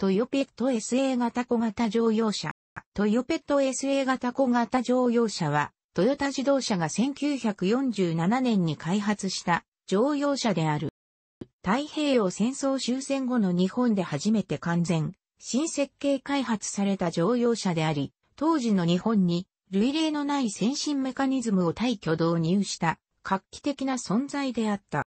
トヨペット SA 型小型乗用車。トヨペット SA 型小型乗用車は、トヨタ自動車が1947年に開発した乗用車である。太平洋戦争終戦後の日本で初めて完全、新設計開発された乗用車であり、当時の日本に類例のない先進メカニズムを対挙導入した画期的な存在であった。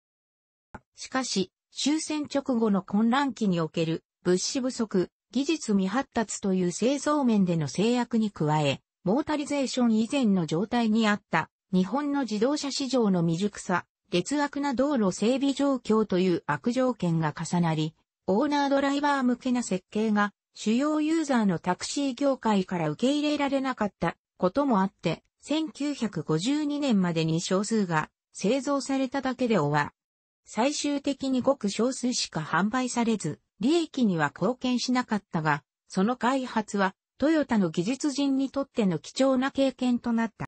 しかし、終戦直後の混乱期における物資不足、技術未発達という製造面での制約に加え、モータリゼーション以前の状態にあった日本の自動車市場の未熟さ、劣悪な道路整備状況という悪条件が重なり、オーナードライバー向けな設計が主要ユーザーのタクシー業界から受け入れられなかったこともあって、1952年までに少数が製造されただけで終わ。最終的にごく少数しか販売されず、利益には貢献しなかったが、その開発はトヨタの技術人にとっての貴重な経験となった。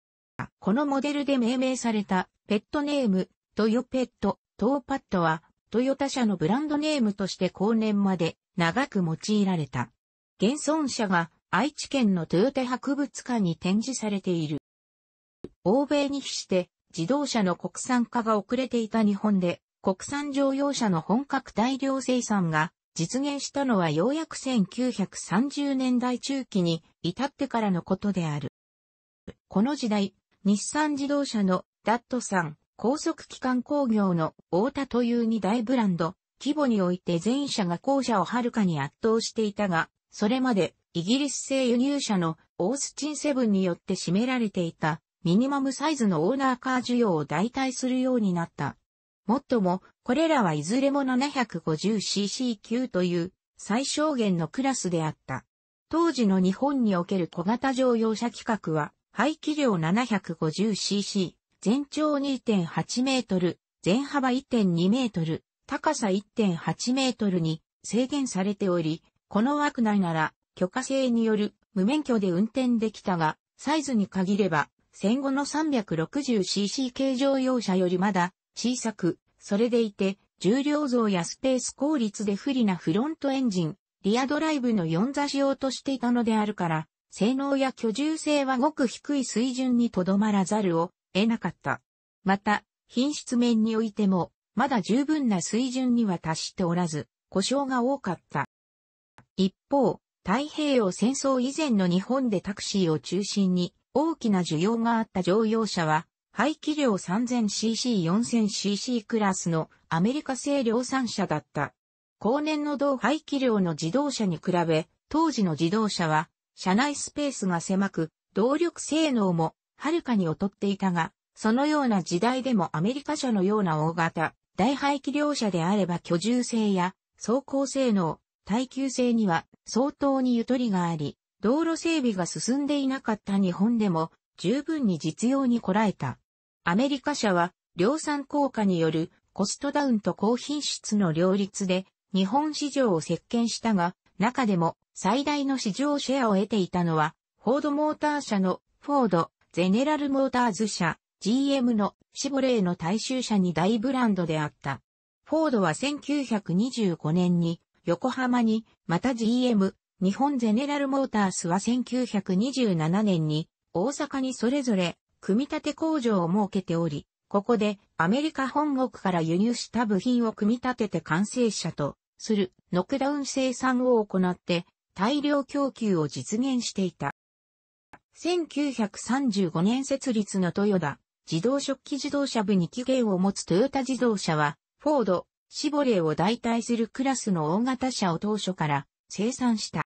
このモデルで命名されたペットネーム、トヨペット、トーパッドは、トヨタ社のブランドネームとして後年まで長く用いられた。現存者が愛知県のトヨタ博物館に展示されている。欧米に比して自動車の国産化が遅れていた日本で国産乗用車の本格大量生産が実現したのはようやく1930年代中期に至ってからのことである。この時代、日産自動車のダットさん、高速機関工業の大田という二大ブランド、規模において全社が後者をはるかに圧倒していたが、それまでイギリス製輸入車のオースチンセブンによって占められていたミニマムサイズのオーナーカー需要を代替するようになった。もっとも、これらはいずれも 750cc 級という最小限のクラスであった。当時の日本における小型乗用車規格は、排気量 750cc、全長2.8メートル、全幅1.2メートル、高さ1.8メートルに制限されており、この枠内なら許可制による無免許で運転できたが、サイズに限れば戦後の 360cc 軽乗用車よりまだ小さく、それでいて、重量増やスペース効率で不利なフロントエンジン、リアドライブの4座仕様としていたのであるから、性能や居住性はごく低い水準にとどまらざるを得なかった。また、品質面においても、まだ十分な水準には達しておらず、故障が多かった。一方、太平洋戦争以前の日本でタクシーを中心に大きな需要があった乗用車は、排気量 3000cc4000cc クラスのアメリカ製量産車だった。後年の同排気量の自動車に比べ、当時の自動車は、車内スペースが狭く、動力性能もはるかに劣っていたが、そのような時代でもアメリカ車のような大型、大排気量車であれば居住性や走行性能、耐久性には相当にゆとりがあり、道路整備が進んでいなかった日本でも十分に実用にこらえた。アメリカ社は量産効果によるコストダウンと高品質の両立で日本市場を席巻したが、中でも最大の市場シェアを得ていたのは、フォードモーター社のフォード、ゼネラルモーターズ社、GM のシボレーの大衆車に大ブランドであった。フォードは1925年に横浜に、また GM、日本ゼネラルモータースは1927年に大阪にそれぞれ組み立て工場を設けており、ここでアメリカ本国から輸入した部品を組み立てて完成車とするノックダウン生産を行って大量供給を実現していた。1935年設立のトヨタ自動食器自動車部に起源を持つトヨタ自動車はフォード、シボレーを代替するクラスの大型車を当初から生産した。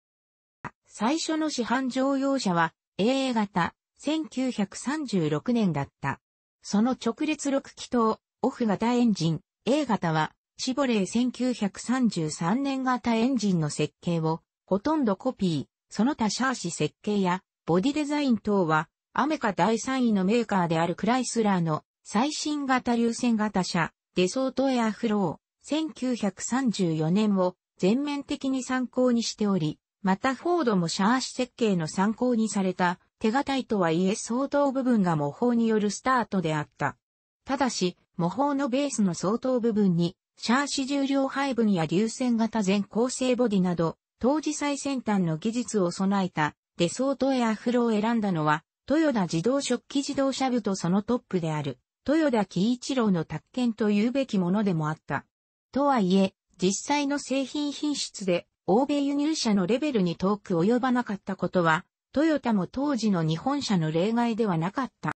最初の市販乗用車は AA 型1936年だった。その直列6気筒、オフ型エンジン、A 型は、シボレー1933年型エンジンの設計を、ほとんどコピー、その他シャーシ設計や、ボディデザイン等は、アメカ第3位のメーカーであるクライスラーの最新型流線型車、デソートエアフロー、1934年を全面的に参考にしており、またフォードもシャーシ設計の参考にされた手堅いとはいえ相当部分が模倣によるスタートであった。ただし、模倣のベースの相当部分に、シャーシ重量配分や流線型全構成ボディなど、当時最先端の技術を備えた、デソートエアフローを選んだのは、豊田自動食器自動車部とそのトップである、豊田喜一郎の宅建と言うべきものでもあった。とはいえ、実際の製品品質で、欧米輸入車のレベルに遠く及ばなかったことは、トヨタも当時の日本車の例外ではなかった。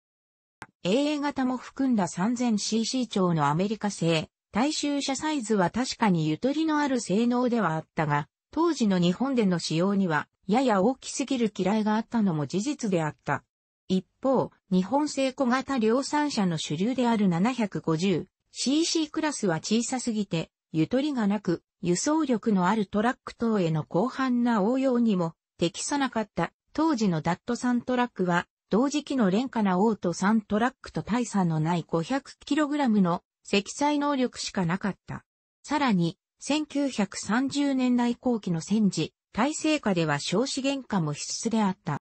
AA 型も含んだ 3000cc 超のアメリカ製、大衆車サイズは確かにゆとりのある性能ではあったが、当時の日本での使用には、やや大きすぎる嫌いがあったのも事実であった。一方、日本製小型量産車の主流である 750cc クラスは小さすぎて、ゆとりがなく、輸送力のあるトラック等への広範な応用にも適さなかった当時のダット3トラックは、同時期の廉価なオート3トラックと大差のない 500kg の積載能力しかなかった。さらに、1930年代後期の戦時、体制下では少子減価も必須であった。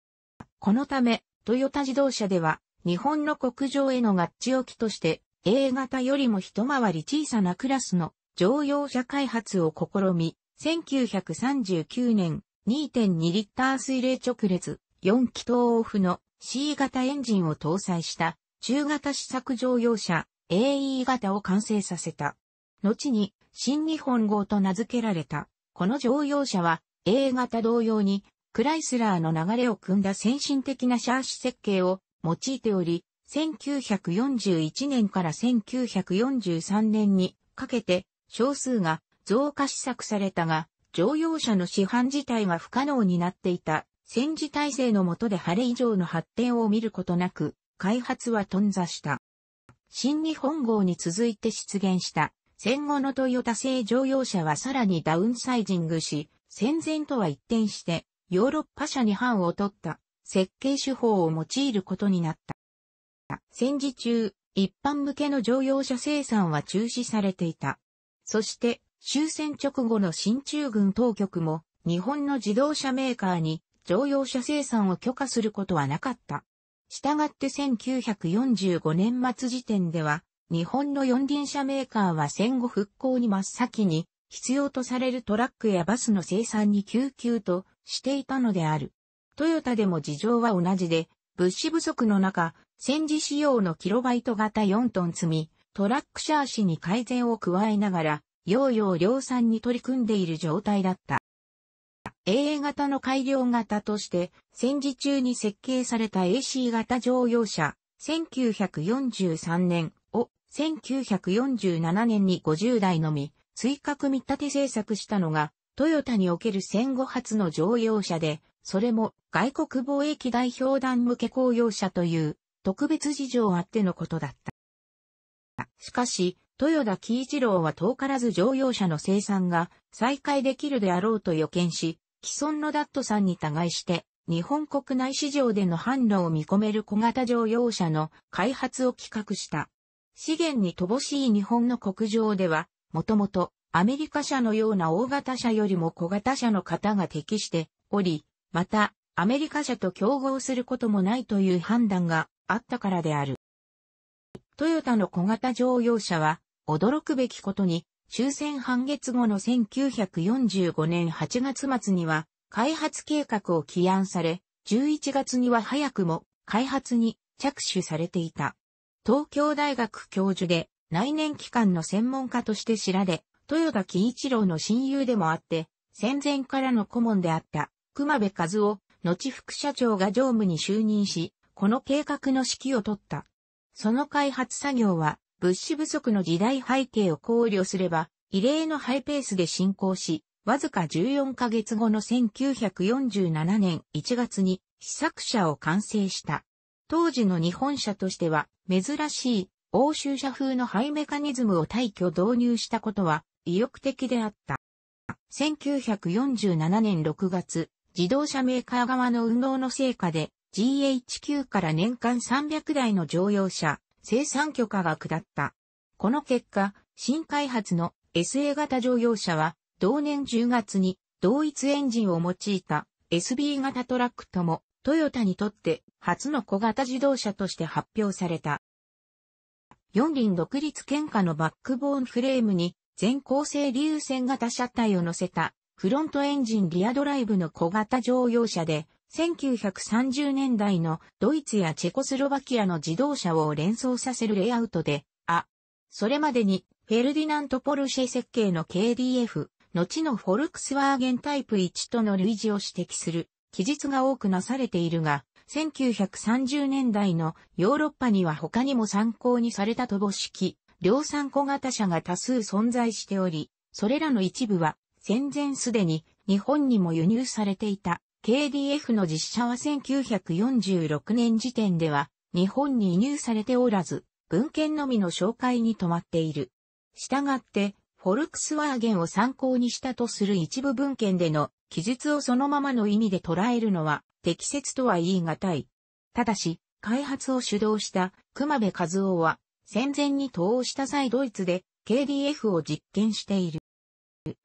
このため、トヨタ自動車では、日本の国上への合致置きとして、A 型よりも一回り小さなクラスの乗用車開発を試み、1939年、2.2リッター水冷直列4気筒オフの C 型エンジンを搭載した中型試作乗用車 AE 型を完成させた。後に新日本号と名付けられた。この乗用車は A 型同様にクライスラーの流れを組んだ先進的なシャーシ設計を用いており、1941年から1943年にかけて少数が増加試作されたが、乗用車の市販自体が不可能になっていた戦時体制の下で晴れ以上の発展を見ることなく、開発は頓挫した。新日本号に続いて出現した戦後のトヨタ製乗用車はさらにダウンサイジングし、戦前とは一転してヨーロッパ車に版を取った設計手法を用いることになった。戦時中、一般向けの乗用車生産は中止されていた。そして、終戦直後の新中軍当局も日本の自動車メーカーに乗用車生産を許可することはなかった。したがって1945年末時点では日本の四輪車メーカーは戦後復興に真っ先に必要とされるトラックやバスの生産に救急としていたのである。トヨタでも事情は同じで、物資不足の中、戦時仕様のキロバイト型4トン積み、トラックシャーシに改善を加えながら、ヨーヨー量産に取り組んでいる状態だった。AA 型の改良型として戦時中に設計された AC 型乗用車1943年を1947年に50台のみ追加組み立て製作したのがトヨタにおける戦後初の乗用車でそれも外国貿易代表団向け公用車という特別事情あってのことだった。しかし豊田喜一郎は遠からず乗用車の生産が再開できるであろうと予見し、既存のダットさんに互いして、日本国内市場での販路を見込める小型乗用車の開発を企画した。資源に乏しい日本の国情では、もともとアメリカ車のような大型車よりも小型車の方が適しており、また、アメリカ車と競合することもないという判断があったからである。トヨタの小型乗用車は、驚くべきことに、終戦半月後の1945年8月末には、開発計画を起案され、11月には早くも開発に着手されていた。東京大学教授で内燃機関の専門家として知られ、豊田喜一郎の親友でもあって、戦前からの顧問であった熊部和夫、後副社長が常務に就任し、この計画の指揮を取った。その開発作業は物資不足の時代背景を考慮すれば、異例のハイペースで進行し、わずか14ヶ月後の1947年1月に試作車を完成した。当時の日本車としては珍しい欧州車風のハイメカニズムを退去導入したことは意欲的であった。1947年6月、自動車メーカー側の運動の成果で GHQ から年間300台の乗用車、生産許可が下った。この結果、新開発の SA 型乗用車は、同年10月に同一エンジンを用いた SB 型トラックとも、トヨタにとって初の小型自動車として発表された。四輪独立喧嘩のバックボーンフレームに全構成流線型車体を乗せたフロントエンジンリアドライブの小型乗用車で1930年代のドイツやチェコスロバキアの自動車を連想させるレイアウトで、あ、それまでにフェルディナント・ポルシェ設計の KDF、後のフォルクスワーゲンタイプ1との類似を指摘する記述が多くなされているが、1930年代のヨーロッパには他にも参考にされた乏き量産小型車が多数存在しており、それらの一部は戦前すでに日本にも輸入されていた。KDF の実写は1946年時点では日本に移入されておらず、文献のみの紹介に止まっている。したがって、フォルクスワーゲンを参考にしたとする一部文献での記述をそのままの意味で捉えるのは適切とは言い難い。ただし、開発を主導した熊部和夫は戦前に投応した際ドイツで KDF を実験している。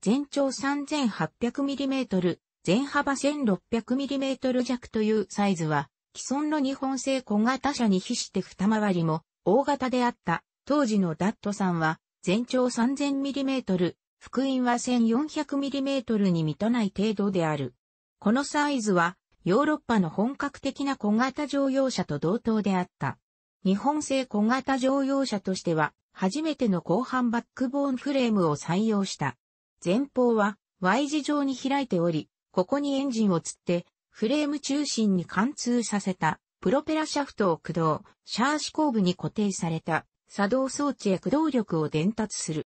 全長 3800mm、全幅 1600mm 弱というサイズは、既存の日本製小型車に比して二回りも大型であった当時のダットさんは全長 3000mm、福音は 1400mm に満たない程度である。このサイズはヨーロッパの本格的な小型乗用車と同等であった。日本製小型乗用車としては初めての後半バックボーンフレームを採用した。前方は Y 字状に開いており、ここにエンジンをつって、フレーム中心に貫通させた、プロペラシャフトを駆動、シャーシ後部に固定された、作動装置へ駆動力を伝達する。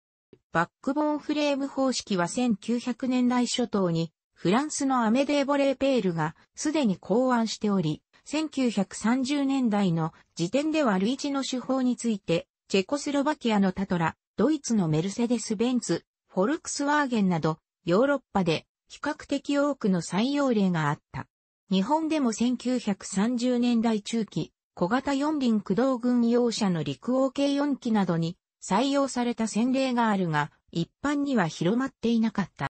バックボーンフレーム方式は1900年代初頭に、フランスのアメデー・ボレー・ペールがすでに考案しており、1930年代の時点では類似の手法について、チェコスロバキアのタトラ、ドイツのメルセデス・ベンツ、フォルクスワーゲンなど、ヨーロッパで比較的多くの採用例があった。日本でも1930年代中期、小型四輪駆動軍用車の陸王系4機などに採用された先例があるが、一般には広まっていなかった。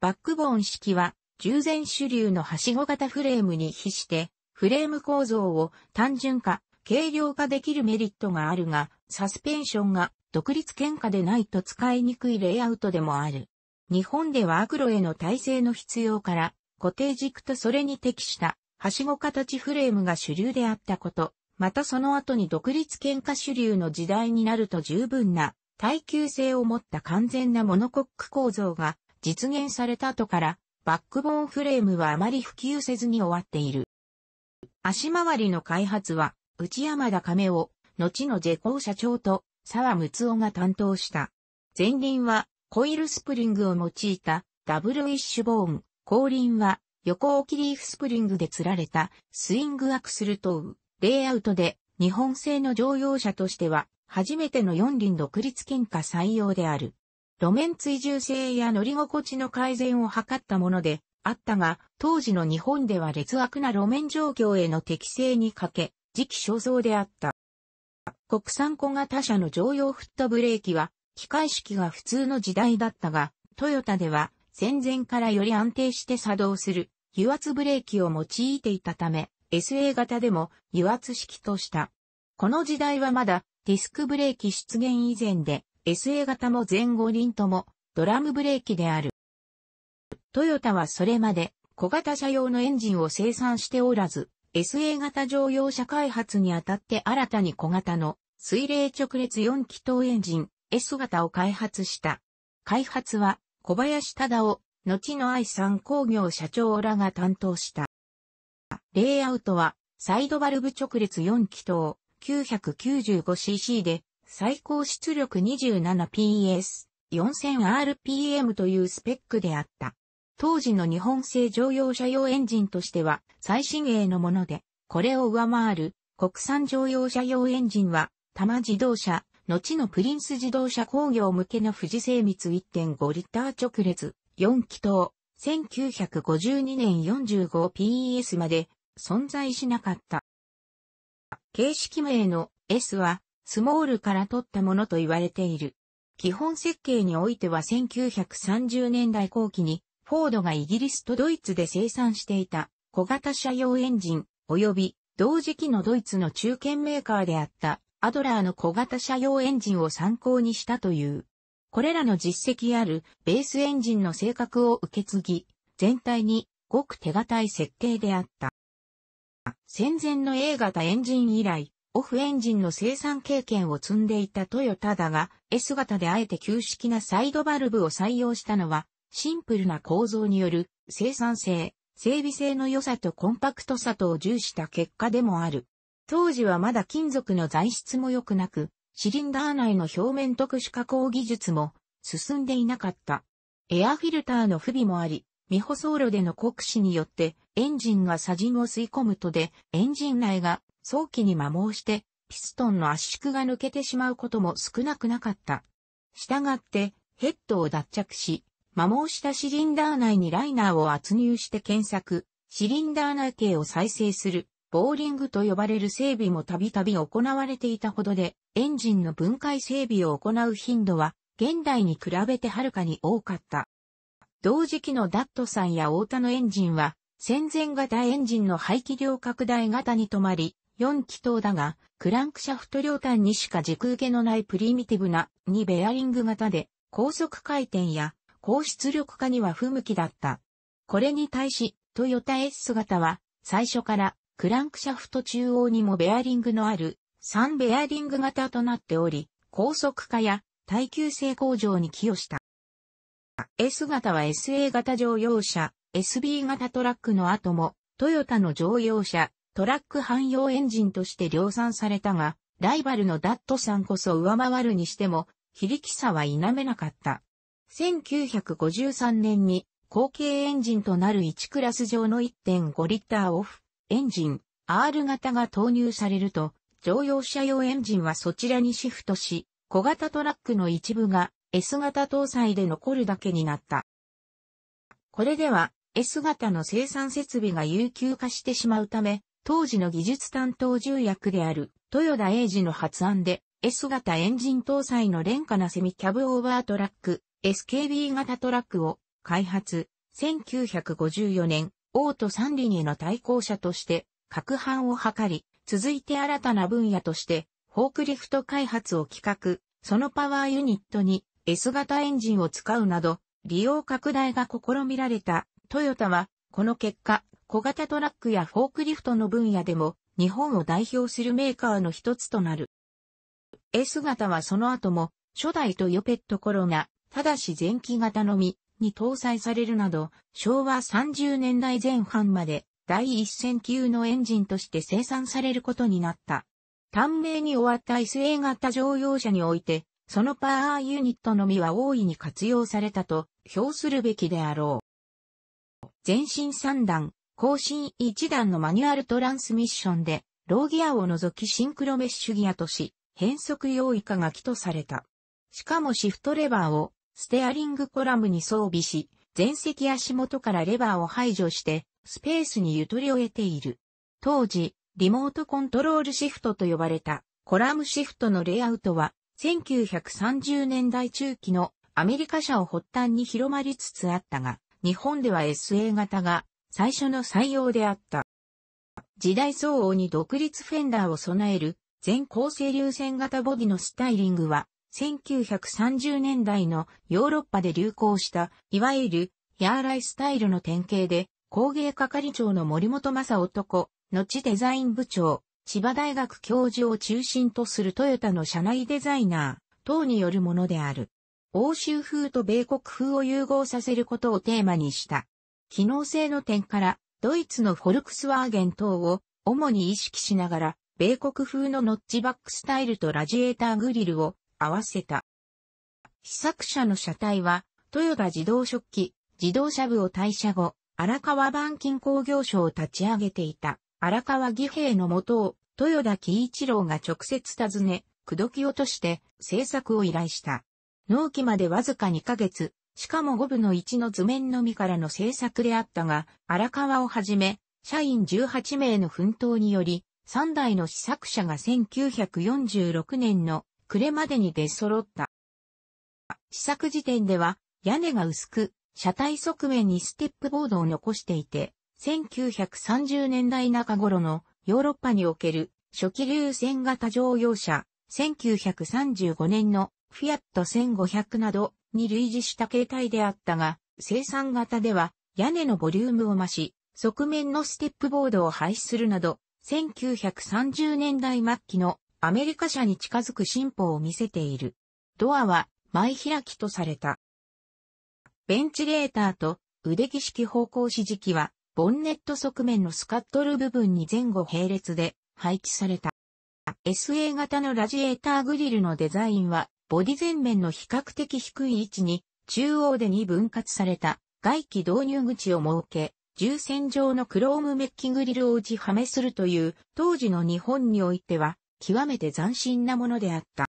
バックボーン式は、従前主流のはしご型フレームに比して、フレーム構造を単純化、軽量化できるメリットがあるが、サスペンションが独立喧嘩でないと使いにくいレイアウトでもある。日本ではアクロへの耐性の必要から、固定軸とそれに適した、はしご形フレームが主流であったこと、またその後に独立喧嘩主流の時代になると十分な耐久性を持った完全なモノコック構造が実現された後から、バックボーンフレームはあまり普及せずに終わっている。足回りの開発は、内山田亀を後のジェコー社長と沢睦夫が担当した。前輪はコイルスプリングを用いたダブルウィッシュボーン、後輪は横置きリーフスプリングで釣られたスイングアクスルトウ、レイアウトで日本製の乗用車としては初めての四輪独立喧嘩採用である。路面追従性や乗り心地の改善を図ったものであったが、当時の日本では劣悪な路面状況への適性に欠け、時期尚早であった。国産小型車の乗用フットブレーキは機械式が普通の時代だったが、トヨタでは戦前からより安定して作動する油圧ブレーキを用いていたため、SA 型でも油圧式とした。この時代はまだディスクブレーキ出現以前で、SA 型も前後輪ともドラムブレーキである。トヨタはそれまで小型車用のエンジンを生産しておらず、SA 型乗用車開発にあたって新たに小型の水冷直列4気筒エンジン S 姿を開発した。開発は小林忠夫、後の愛産工業社長らが担当した。レイアウトはサイドバルブ直列4気筒 995cc で最高出力 27PS、4000rpm というスペックであった。当時の日本製乗用車用エンジンとしては最新鋭のもので、これを上回る国産乗用車用エンジンは、多摩自動車、後のプリンス自動車工業向けの富士精密1.5リッター直列、4気筒、1952年 45PS まで存在しなかった。形式名の S はスモールから取ったものと言われている。基本設計においては1930年代後期にフォードがイギリスとドイツで生産していた小型車用エンジン及び同時期のドイツの中堅メーカーであったアドラーの小型車用エンジンを参考にしたという。これらの実績あるベースエンジンの性格を受け継ぎ、全体にごく手堅い設計であった。戦前の A 型エンジン以来、オフエンジンの生産経験を積んでいたトヨタだが、S 型であえて旧式なサイドバルブを採用したのは、シンプルな構造による生産性、整備性の良さとコンパクトさとを重視した結果でもある。当時はまだ金属の材質も良くなく、シリンダー内の表面特殊加工技術も進んでいなかった。エアフィルターの不備もあり、未舗装路での酷使によってエンジンが砂塵を吸い込むとで、エンジン内が早期に摩耗して、ピストンの圧縮が抜けてしまうことも少なくなかった。したがって、ヘッドを脱着し、摩耗したシリンダー内にライナーを圧入して検索、シリンダー内径を再生するボーリングと呼ばれる整備もたびたび行われていたほどで、エンジンの分解整備を行う頻度は、現代に比べてはるかに多かった。同時期のダットさんやオータのエンジンは、戦前型エンジンの排気量拡大型に止まり、4気筒だが、クランクシャフト両端にしか軸受けのないプリミティブな2ベアリング型で、高速回転や高出力化には不向きだった。これに対し、トヨタ S 型は、最初からクランクシャフト中央にもベアリングのある3ベアリング型となっており、高速化や耐久性向上に寄与した。S 型は SA 型乗用車、SB 型トラックの後も、トヨタの乗用車、トラック汎用エンジンとして量産されたが、ライバルのダットさんこそ上回るにしても、非力さは否めなかった。1953年に後継エンジンとなる1クラス上の1.5リッターオフ、エンジン R 型が投入されると、乗用車用エンジンはそちらにシフトし、小型トラックの一部が S 型搭載で残るだけになった。これでは S 型の生産設備が有給化してしまうため、当時の技術担当重役である豊田英二の発案で S 型エンジン搭載の廉価なセミキャブオーバートラック SKB 型トラックを開発1954年王と三輪への対抗者として、拡販を図り、続いて新たな分野として、フォークリフト開発を企画、そのパワーユニットに S 型エンジンを使うなど、利用拡大が試みられたトヨタは、この結果、小型トラックやフォークリフトの分野でも、日本を代表するメーカーの一つとなる。S 型はその後も、初代トヨペットコロナ、ただし前期型のみ、に搭載されるなど、昭和30年代前半まで第一線級のエンジンとして生産されることになった。短命に終わった SA 型乗用車において、そのパワーユニットのみは大いに活用されたと評するべきであろう。前進3段、後進1段のマニュアルトランスミッションで、ローギアを除きシンクロメッシュギアとし、変速用以下が起とされた。しかもシフトレバーをステアリングコラムに装備し、前席足元からレバーを排除して、スペースにゆとりを得ている。当時、リモートコントロールシフトと呼ばれた、コラムシフトのレイアウトは、1930年代中期のアメリカ社を発端に広まりつつあったが、日本では SA 型が最初の採用であった。時代相応に独立フェンダーを備える全構成流線型ボディのスタイリングは1930年代のヨーロッパで流行した、いわゆる、ヤーライスタイルの典型で、工芸係長の森本正男、後デザイン部長、千葉大学教授を中心とするトヨタの社内デザイナー等によるものである。欧州風と米国風を融合させることをテーマにした。機能性の点から、ドイツのフォルクスワーゲン等を主に意識しながら、米国風のノッチバックスタイルとラジエーターグリルを合わせた。試作車の車体は、豊田自動食器、自動車部を退社後、荒川板金工業所を立ち上げていた、荒川義平のもとを、豊田喜一郎が直接訪ね、口説き落として制作を依頼した。納期までわずか2ヶ月、しかも5分の1の図面のみからの制作であったが、荒川をはじめ、社員18名の奮闘により、3台の試作車が1946年の暮れまでに出揃った。試作時点では、屋根が薄く、車体側面にステップボードを残していて、1930年代中頃のヨーロッパにおける初期流線型乗用車、1935年のフィアット1500などに類似した形態であったが、生産型では屋根のボリュームを増し、側面のステップボードを廃止するなど、1930年代末期のアメリカ社に近づく進歩を見せている。ドアは前開きとされた。ベンチレーターと腕木式方向指示器は、ボンネット側面のスカットル部分に前後並列で配置された。SA 型のラジエーターグリルのデザインは、ボディ前面の比較的低い位置に、中央で2分割された外気導入口を設け、重線状のクロームメッキグリルを打ちはめするという、当時の日本においては、極めて斬新なものであった。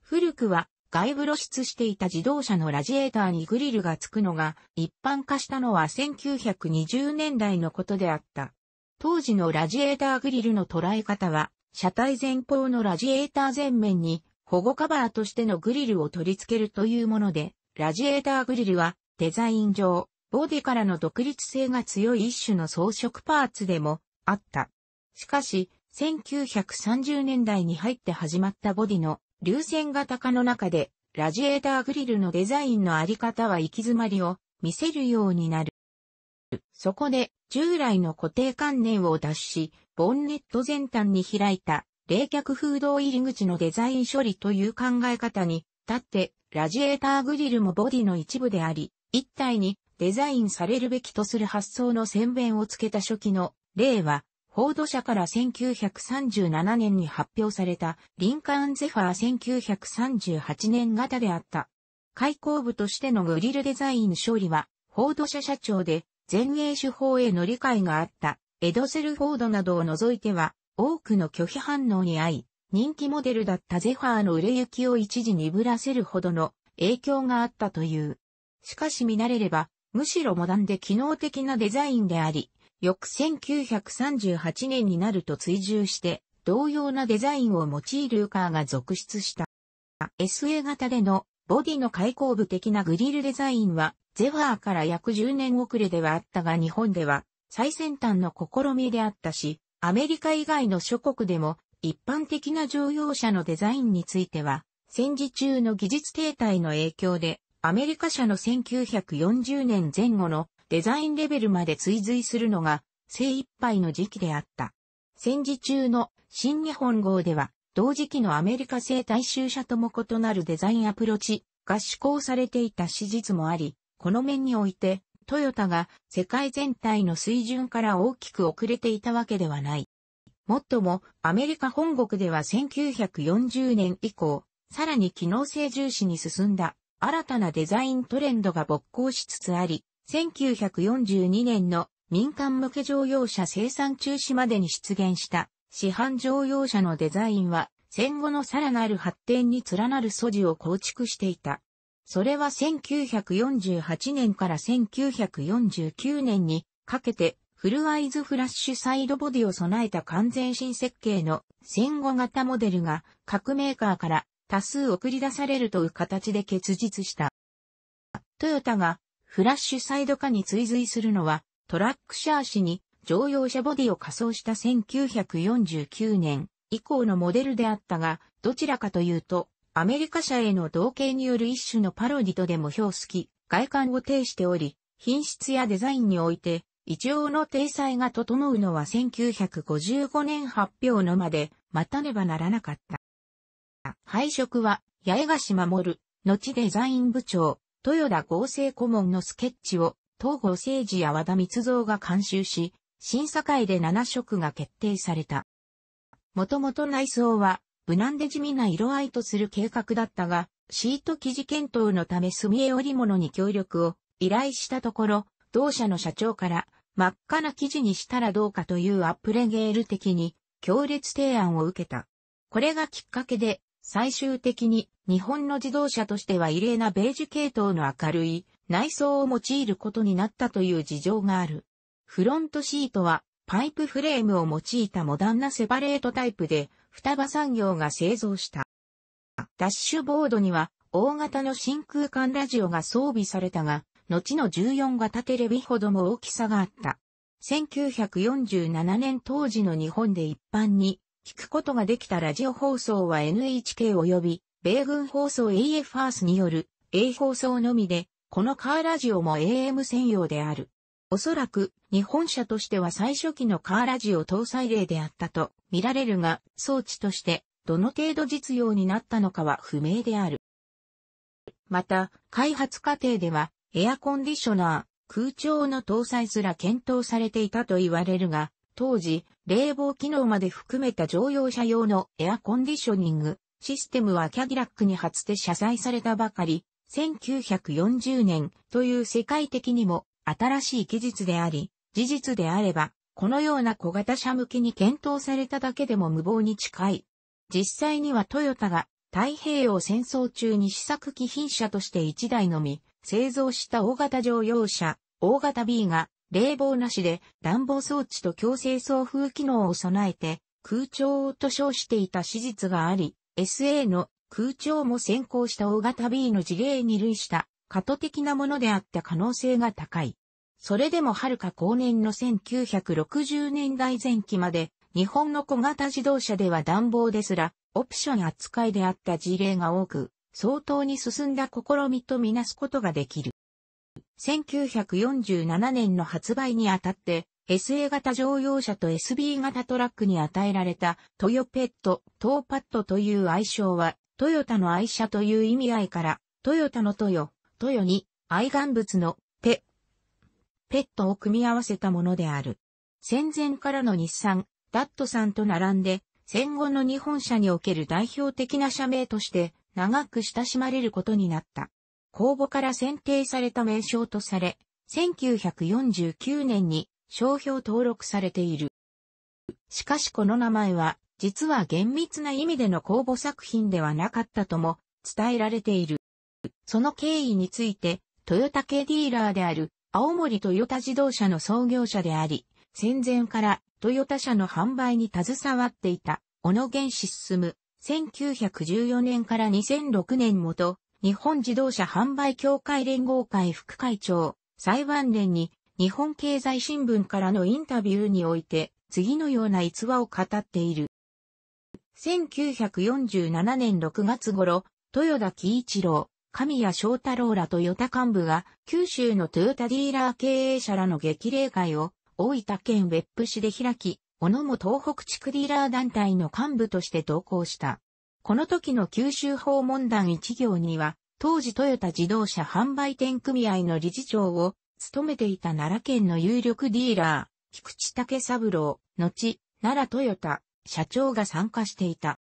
古くは外部露出していた自動車のラジエーターにグリルがつくのが一般化したのは1920年代のことであった。当時のラジエーターグリルの捉え方は、車体前方のラジエーター前面に保護カバーとしてのグリルを取り付けるというもので、ラジエーターグリルはデザイン上、ボディからの独立性が強い一種の装飾パーツでもあった。しかし、1930年代に入って始まったボディの流線型化の中で、ラジエーターグリルのデザインのあり方は行き詰まりを見せるようになる。そこで、従来の固定観念を脱し、ボンネット全端に開いた冷却風洞入り口のデザイン処理という考え方に、立って、ラジエーターグリルもボディの一部であり、一体にデザインされるべきとする発想の宣弁をつけた初期の例は、フォード社から1937年に発表されたリンカーンゼファー1938年型であった。開口部としてのグリルデザイン勝利は、フォード社社長で前衛手法への理解があったエドセルフォードなどを除いては多くの拒否反応に遭い、人気モデルだったゼファーの売れ行きを一時鈍らせるほどの影響があったという。しかし見慣れれば、むしろモダンで機能的なデザインであり、翌1938年になると追従して、同様なデザインを用いるカーが続出した。SA 型でのボディの開口部的なグリルデザインは、ゼファーから約10年遅れではあったが日本では最先端の試みであったし、アメリカ以外の諸国でも一般的な乗用車のデザインについては、戦時中の技術停滞の影響で、アメリカ車の1940年前後のデザインレベルまで追随するのが精一杯の時期であった。戦時中の新日本号では、同時期のアメリカ製大衆車とも異なるデザインアプローチが施行されていた史実もあり、この面において、トヨタが世界全体の水準から大きく遅れていたわけではない。もっとも、アメリカ本国では1940年以降、さらに機能性重視に進んだ新たなデザイントレンドが勃興しつつあり、1942年の民間向け乗用車生産中止までに出現した市販乗用車のデザインは戦後のさらなる発展に連なる素地を構築していた。それは1948年から1949年にかけてフルアイズフラッシュサイドボディを備えた完全新設計の戦後型モデルが各メーカーから多数送り出されるという形で結実した。トヨタがフラッシュサイド化に追随するのは、トラックシャー氏に乗用車ボディを仮装した1949年以降のモデルであったが、どちらかというと、アメリカ社への同型による一種のパロディとでも評すき、外観を呈しており、品質やデザインにおいて、一応の体裁が整うのは1955年発表のまで待たねばならなかった。配色は、八重樫守、後デザイン部長、豊田合成顧問のスケッチを、東郷政治や和田密造が監修し、審査会で7色が決定された。もともと内装は、無難で地味な色合いとする計画だったが、シート生地検討のため墨絵織物に協力を依頼したところ、同社の社長から真っ赤な生地にしたらどうかというアップレゲール的に強烈提案を受けた。これがきっかけで最終的に日本の自動車としては異例なベージュ系統の明るい内装を用いることになったという事情がある。フロントシートはパイプフレームを用いたモダンなセパレートタイプで双葉産業が製造した。ダッシュボードには大型の真空管ラジオが装備されたが、後の14型テレビほども大きさがあった。1947年当時の日本で一般に聞くことができたラジオ放送は NHK 及び米軍放送 AF r s による A 放送のみで、このカーラジオも AM 専用である。おそらく日本車としては最初期のカーラジオ搭載例であったと見られるが、装置としてどの程度実用になったのかは不明である。また、開発過程では、エアコンディショナー、空調の搭載すら検討されていたと言われるが、当時、冷房機能まで含めた乗用車用のエアコンディショニングシステムはキャディラックに初手謝罪されたばかり、1940年という世界的にも新しい技術であり、事実であれば、このような小型車向けに検討されただけでも無謀に近い。実際にはトヨタが太平洋戦争中に試作機品車として1台のみ製造した大型乗用車、大型 B が冷房なしで暖房装置と強制送風機能を備えて空調と称していた史実があり、SA の空調も先行した大型 B の事例に類した過渡的なものであった可能性が高い。それでも遥か後年の1960年代前期まで日本の小型自動車では暖房ですらオプション扱いであった事例が多く、相当に進んだ試みとみなすことができる。1947年の発売にあたって、SA 型乗用車と SB 型トラックに与えられたトヨペット、トーパットという愛称は、トヨタの愛車という意味合いから、トヨタのトヨ、トヨに愛玩物のペ、ペットを組み合わせたものである。戦前からの日産、ダットさんと並んで、戦後の日本車における代表的な社名として長く親しまれることになった。公募から選定された名称とされ、1949年に商標登録されている。しかしこの名前は、実は厳密な意味での公募作品ではなかったとも伝えられている。その経緯について、トヨタ系ディーラーである青森トヨタ自動車の創業者であり、戦前からトヨタ車の販売に携わっていた、小野源氏進む、1914年から2006年元、日本自動車販売協会連合会副会長、裁判連に、日本経済新聞からのインタビューにおいて、次のような逸話を語っている。1947年6月頃、豊田喜一郎、神谷翔太郎ら豊田幹部が、九州のトヨタディーラー経営者らの激励会を、大分県別府市で開き、小野も東北地区ディーラー団体の幹部として同行した。この時の九州訪問団一行には、当時トヨタ自動車販売店組合の理事長を務めていた奈良県の有力ディーラー、菊池武三郎、後、奈良トヨタ、社長が参加していた。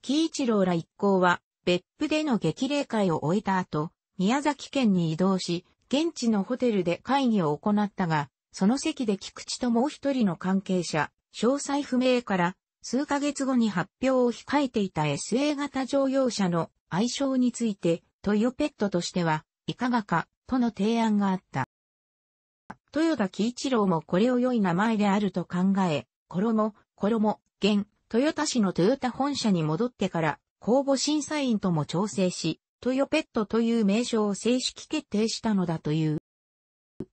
木一郎ら一行は、別府での激励会を終えた後、宮崎県に移動し、現地のホテルで会議を行ったが、その席で菊池ともう一人の関係者、詳細不明から、数ヶ月後に発表を控えていた SA 型乗用車の愛称について、トヨペットとしては、いかがか、との提案があった。豊田喜一郎もこれを良い名前であると考え、衣、衣、現、豊田市のトヨタ本社に戻ってから、公募審査員とも調整し、トヨペットという名称を正式決定したのだという。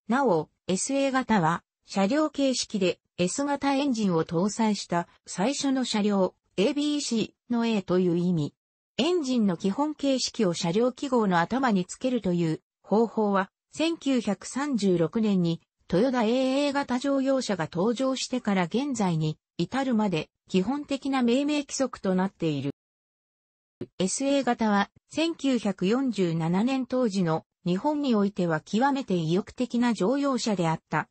なお、SA 型は、車両形式で、S 型エンジンを搭載した最初の車両 ABC の A という意味。エンジンの基本形式を車両記号の頭につけるという方法は1936年に豊田 AA 型乗用車が登場してから現在に至るまで基本的な命名規則となっている。SA 型は1947年当時の日本においては極めて意欲的な乗用車であった。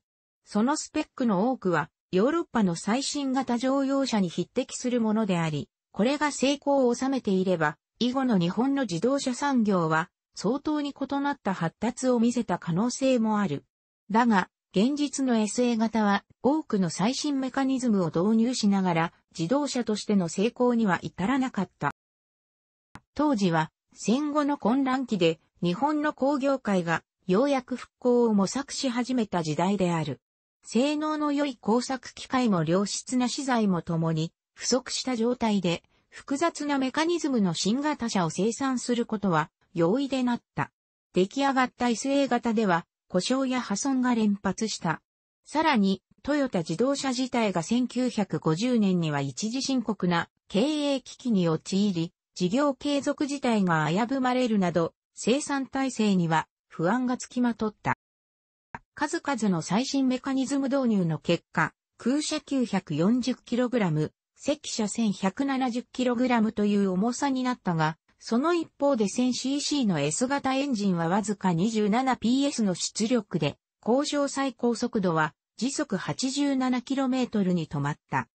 そのスペックの多くは、ヨーロッパの最新型乗用車に匹敵するものであり、これが成功を収めていれば、以後の日本の自動車産業は、相当に異なった発達を見せた可能性もある。だが、現実の SA 型は多くの最新メカニズムを導入しながら自動車としての成功には至らなかった。当時は戦後の混乱期で日本の工業界がようやく復興を模索し始めた時代である。性能の良い工作機械も良質な資材も共に不足した状態で複雑なメカニズムの新型車を生産することは容易でなった。出来上がった SA 型では故障や破損が連発した。さらに、トヨタ自動車自体が1950年には一時深刻な経営危機に陥り、事業継続自体が危ぶまれるなど、生産体制には不安がつきまとった。数々の最新メカニズム導入の結果、空車 940kg、積車 1170kg という重さになったが、その一方で 1000cc の S 型エンジンはわずか 27PS の出力で、交渉最高速度は時速 87km に止まった。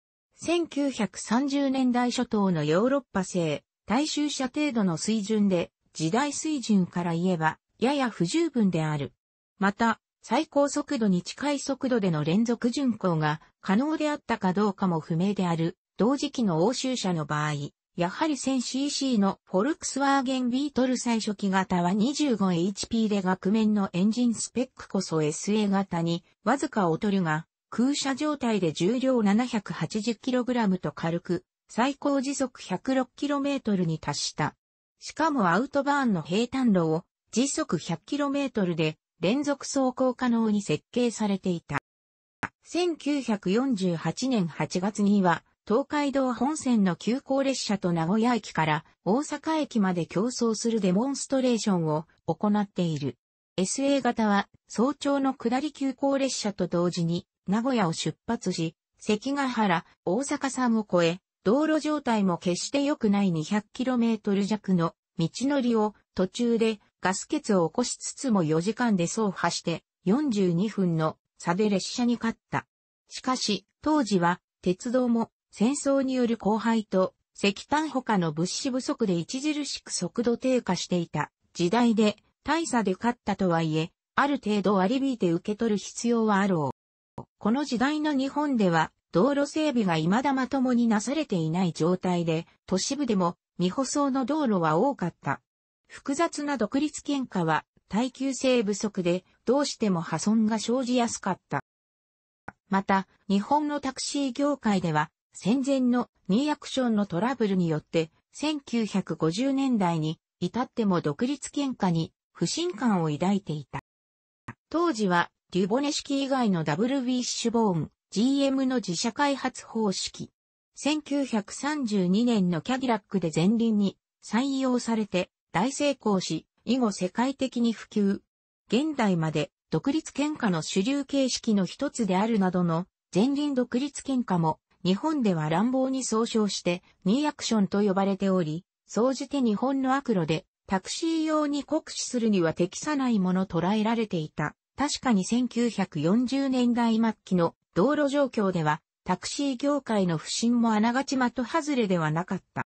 1930年代初頭のヨーロッパ製、大衆車程度の水準で、時代水準から言えば、やや不十分である。また、最高速度に近い速度での連続巡航が可能であったかどうかも不明である、同時期の欧州車の場合、やはり 1000cc のフォルクスワーゲンビートル最初期型は 25HP で額面のエンジンスペックこそ SA 型にわずか劣るが、空車状態で重量 780kg と軽く、最高時速 106km に達した。しかもアウトバーンの平坦路を時速 100km で連続走行可能に設計されていた。1948年8月には、東海道本線の急行列車と名古屋駅から大阪駅まで競争するデモンストレーションを行っている。SA 型は早朝の下り急行列車と同時に名古屋を出発し、関ヶ原、大阪山を越え、道路状態も決して良くない 200km 弱の道のりを途中でガス欠を起こしつつも4時間で走破して42分の差で列車に勝った。しかし、当時は鉄道も戦争による荒廃と石炭他の物資不足で著しく速度低下していた時代で大差で勝ったとはいえ、ある程度割り引いて受け取る必要はあろう。この時代の日本では道路整備が未だまともになされていない状態で、都市部でも未舗装の道路は多かった。複雑な独立喧嘩は耐久性不足でどうしても破損が生じやすかった。また、日本のタクシー業界では戦前のニーアクションのトラブルによって1950年代に至っても独立喧嘩に不信感を抱いていた。当時はデュボネ式以外のダブルウィッシュボーン GM の自社開発方式。1932年のキャディラックで前輪に採用されて大成功し、以後世界的に普及。現代まで独立喧嘩の主流形式の一つであるなどの前輪独立喧嘩も日本では乱暴に総称してニーアクションと呼ばれており、総じて日本の悪路でタクシー用に酷使するには適さないもの捉えられていた。確かに1940年代末期の道路状況ではタクシー業界の不振もあながち的外れではなかった。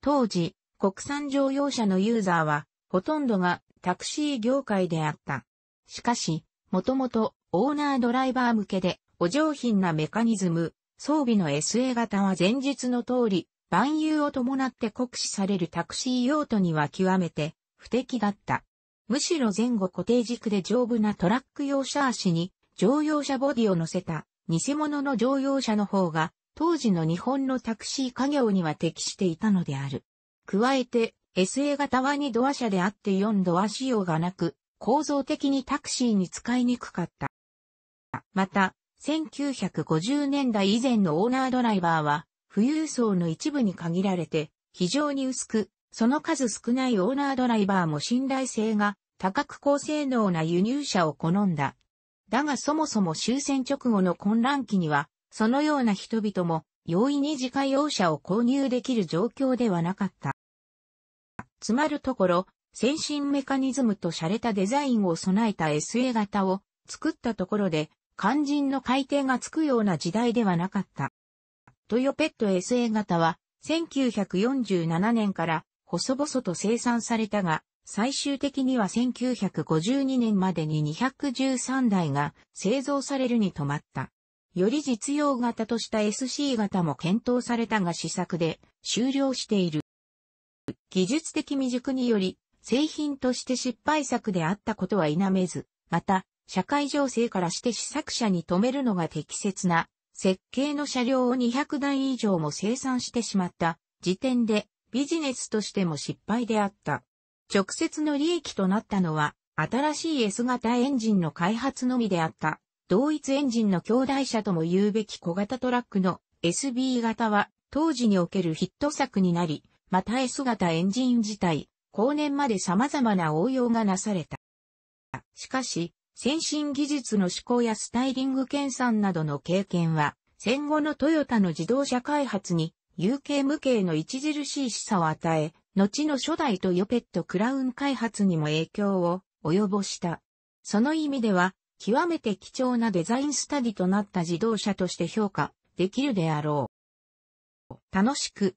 当時、国産乗用車のユーザーは、ほとんどがタクシー業界であった。しかし、もともとオーナードライバー向けで、お上品なメカニズム、装備の SA 型は前述の通り、万有を伴って酷使されるタクシー用途には極めて不適だった。むしろ前後固定軸で丈夫なトラック用車足に乗用車ボディを乗せた偽物の乗用車の方が当時の日本のタクシー家業には適していたのである。加えて、SA 型は2ドア車であって4ドア仕様がなく、構造的にタクシーに使いにくかった。また、1950年代以前のオーナードライバーは、富裕層の一部に限られて、非常に薄く、その数少ないオーナードライバーも信頼性が高く高性能な輸入車を好んだ。だがそもそも終戦直後の混乱期には、そのような人々も容易に自家用車を購入できる状況ではなかった。つまるところ、先進メカニズムと洒落たデザインを備えた SA 型を作ったところで、肝心の改定がつくような時代ではなかった。トヨペット SA 型は、1947年から細々と生産されたが、最終的には1952年までに213台が製造されるに止まった。より実用型とした SC 型も検討されたが試作で終了している。技術的未熟により、製品として失敗作であったことは否めず、また、社会情勢からして試作車に止めるのが適切な、設計の車両を200台以上も生産してしまった時点でビジネスとしても失敗であった。直接の利益となったのは新しい S 型エンジンの開発のみであった。同一エンジンの兄弟車とも言うべき小型トラックの SB 型は当時におけるヒット作になり、また S 型エンジン自体、後年まで様々な応用がなされた。しかし、先進技術の試行やスタイリング研鑽などの経験は、戦後のトヨタの自動車開発に、有形無形の著しい示唆を与え、後の初代とヨペットクラウン開発にも影響を及ぼした。その意味では、極めて貴重なデザインスタディとなった自動車として評価できるであろう。楽しく